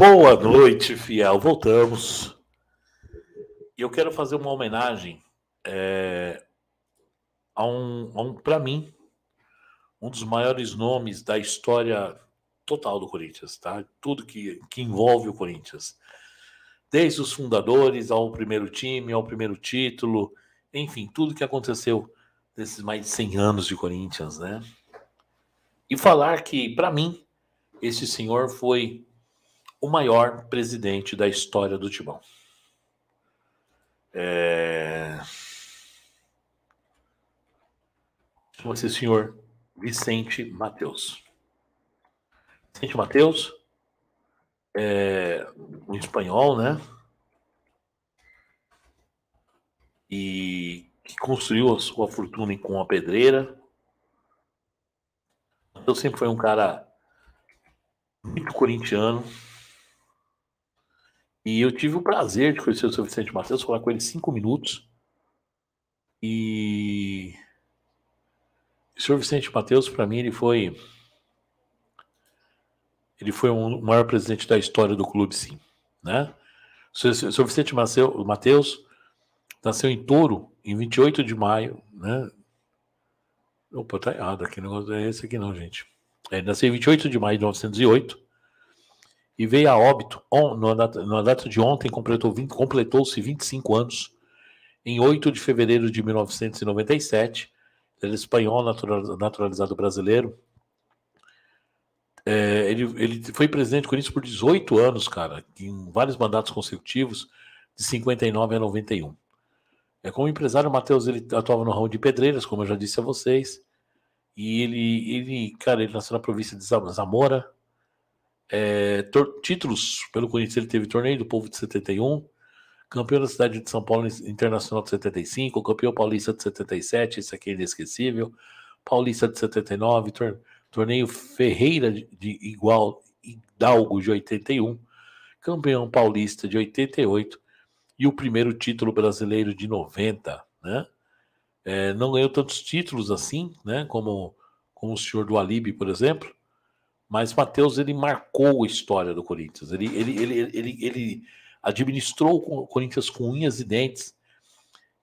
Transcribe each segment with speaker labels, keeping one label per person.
Speaker 1: Boa noite, fiel. Voltamos. E eu quero fazer uma homenagem é, a um, um para mim, um dos maiores nomes da história total do Corinthians, tá? Tudo que, que envolve o Corinthians. Desde os fundadores ao primeiro time, ao primeiro título, enfim, tudo que aconteceu nesses mais de 100 anos de Corinthians, né? E falar que, para mim, esse senhor foi o maior presidente da história do Timão. É... Chama-se senhor Vicente Mateus. Vicente Mateus, é um espanhol, né? E que construiu a sua fortuna com a pedreira. Mateus sempre foi um cara muito corintiano. E eu tive o prazer de conhecer o seu Vicente Matheus, falar com ele cinco minutos. E o senhor Vicente Matheus, para mim, ele foi. Ele foi um, o maior presidente da história do clube, sim. Né? O senhor, o senhor Vicente Matheus nasceu em Touro, em 28 de maio. Né? Opa, tá errado aqui, não é esse aqui não, gente. É, ele nasceu em 28 de maio de 1908 e veio a óbito on, na, data, na data de ontem, completou, completou-se 25 anos, em 8 de fevereiro de 1997. Ele é espanhol, naturalizado brasileiro. É, ele, ele foi presidente do Corinthians por 18 anos, cara, em vários mandatos consecutivos, de 59 a 91. É, como empresário, o Matheus ele atuava no ramo de pedreiras, como eu já disse a vocês. E ele, ele cara, ele nasceu na província de Zamora, é, títulos pelo Corinthians, ele teve torneio do povo de 71, campeão da cidade de São Paulo Internacional de 75, campeão paulista de 77, isso aqui é inesquecível, paulista de 79, tor torneio Ferreira de, de Igual Hidalgo de 81, campeão paulista de 88 e o primeiro título brasileiro de 90, né? É, não ganhou tantos títulos assim, né? Como, como o senhor do Alibi, por exemplo, mas Matheus ele marcou a história do Corinthians. Ele, ele, ele, ele, ele administrou o Corinthians com unhas e dentes.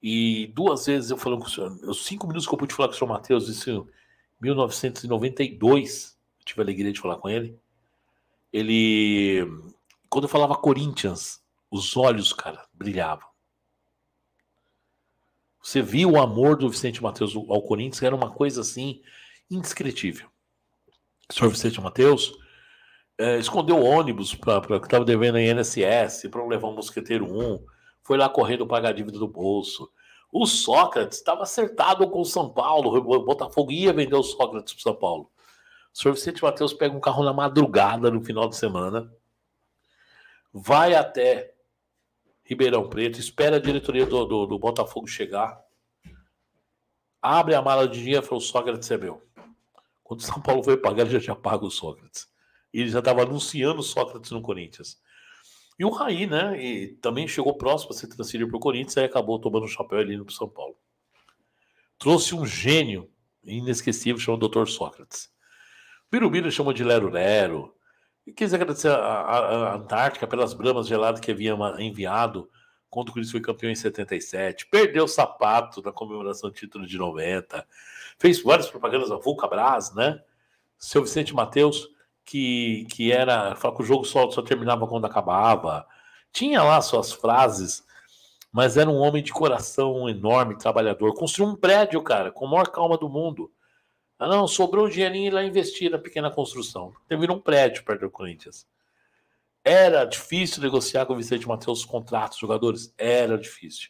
Speaker 1: E duas vezes eu falei com o senhor, os cinco minutos que eu pude falar com o senhor Matheus, isso em 1992, tive a alegria de falar com ele. Ele, quando eu falava Corinthians, os olhos, cara, brilhavam. Você viu o amor do Vicente Matheus ao Corinthians, era uma coisa assim indescritível senhor Vicente Mateus, é, escondeu ônibus para que estava devendo em INSS, para não levar um mosqueteiro 1, foi lá correndo pagar a dívida do bolso. O Sócrates estava acertado com o São Paulo, o Botafogo ia vender o Sócrates para São Paulo. O senhor Vicente Mateus pega um carro na madrugada, no final de semana, vai até Ribeirão Preto, espera a diretoria do, do, do Botafogo chegar, abre a mala de dinheiro e fala: o Sócrates é meu. Quando o São Paulo foi pagar, ele já tinha pago o Sócrates. Ele já estava anunciando o Sócrates no Corinthians. E o Raí, né? E também chegou próximo a ser transferido para o Corinthians e acabou tomando o chapéu ali no São Paulo. Trouxe um gênio inesquecível chamado Dr. Sócrates. Birubiru chama de Lero Lero. E quis agradecer a, a, a Antártica pelas bramas geladas que havia enviado quando o Corinthians foi campeão em 77. Perdeu o sapato na comemoração do título de 90 fez várias propagandas da Vulcabras, né? Seu Vicente Mateus que, que era, falava que o jogo só, só terminava quando acabava. Tinha lá suas frases, mas era um homem de coração enorme, trabalhador. Construiu um prédio, cara, com a maior calma do mundo. Ah, não, sobrou um dinheirinho lá investir na pequena construção. Terminou um prédio perto do Corinthians. Era difícil negociar com o Vicente Matheus os contratos, jogadores? Era difícil.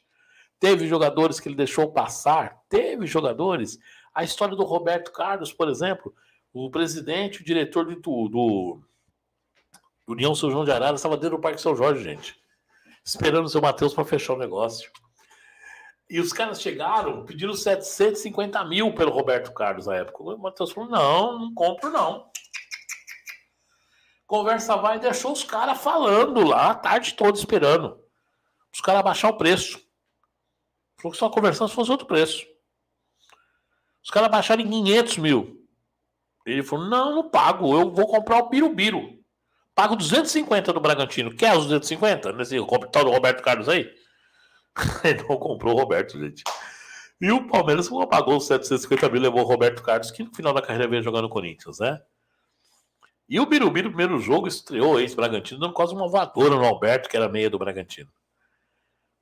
Speaker 1: Teve jogadores que ele deixou passar? Teve jogadores. A história do Roberto Carlos, por exemplo, o presidente, o diretor do, do, União São João de Arara estava dentro do Parque São Jorge, gente, esperando o seu Matheus para fechar o negócio. E os caras chegaram, pediram 750 mil pelo Roberto Carlos na época. O Matheus falou: não, não compro, não. Conversa vai e deixou os caras falando lá a tarde toda esperando. Os caras baixar o preço. Falou que só conversando se fosse outro preço. Os caras baixaram em 500 mil. Ele falou: não, não pago, eu vou comprar o Birubiru. Pago 250 do Bragantino. Quer os 250? Nesse tal do Roberto Carlos aí? Ele não comprou o Roberto, gente. E o Palmeiras pagou os 750 mil, levou o Roberto Carlos, que no final da carreira veio jogar no Corinthians, né? E o Birubiru, no primeiro jogo estreou ex-Bragantino, dando quase uma voadora no Alberto, que era meia do Bragantino.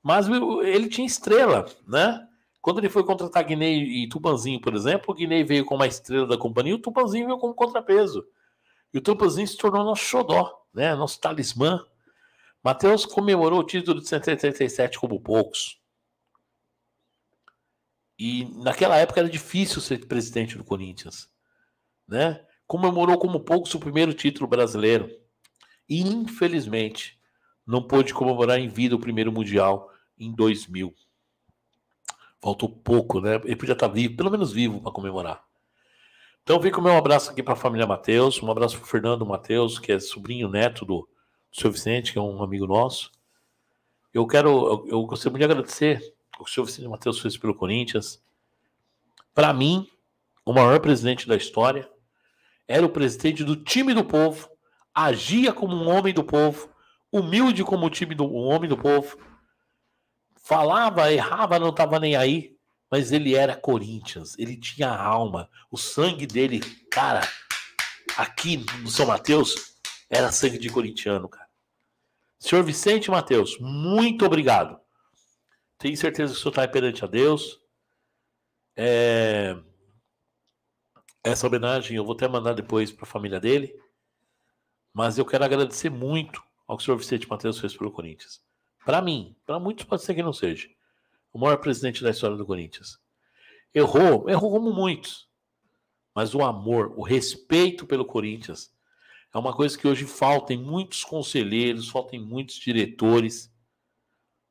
Speaker 1: Mas ele tinha estrela, né? Quando ele foi contratar Guinei e Tupanzinho, por exemplo, o Guinei veio como a estrela da companhia e o Tupanzinho veio como contrapeso. E o Tupanzinho se tornou nosso xodó, né? nosso talismã. Matheus comemorou o título de 137 como poucos. E naquela época era difícil ser presidente do Corinthians. Né? Comemorou como poucos o primeiro título brasileiro. E, infelizmente, não pôde comemorar em vida o primeiro Mundial em 2000. Faltou pouco, né? Ele podia estar tá vivo, pelo menos vivo, para comemorar. Então com o meu abraço aqui para a família Matheus, um abraço para Fernando Matheus, que é sobrinho neto do, do seu Vicente, que é um amigo nosso. Eu quero, eu, eu gostaria muito de agradecer o que o seu Vicente Matheus fez pelo Corinthians. Para mim, o maior presidente da história, era o presidente do time do povo, agia como um homem do povo, humilde como o time do um homem do povo falava, errava, não estava nem aí, mas ele era Corinthians, ele tinha alma, o sangue dele, cara, aqui no São Mateus, era sangue de corintiano, cara. Senhor Vicente Mateus, muito obrigado. Tenho certeza que o senhor está perante a Deus. É... Essa homenagem eu vou até mandar depois para a família dele. Mas eu quero agradecer muito ao que o senhor Vicente Mateus fez pelo Corinthians. Para mim, para muitos pode ser que não seja. O maior presidente da história do Corinthians. Errou, errou como muitos. Mas o amor, o respeito pelo Corinthians é uma coisa que hoje falta em muitos conselheiros, falta em muitos diretores.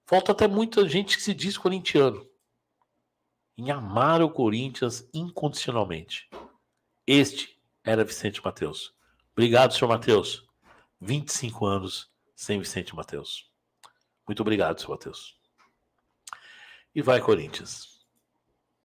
Speaker 1: Falta até muita gente que se diz corintiano em amar o Corinthians incondicionalmente. Este era Vicente Mateus. Obrigado, senhor Mateus. 25 anos sem Vicente Mateus. Muito obrigado, seu Matheus. E vai, Corinthians.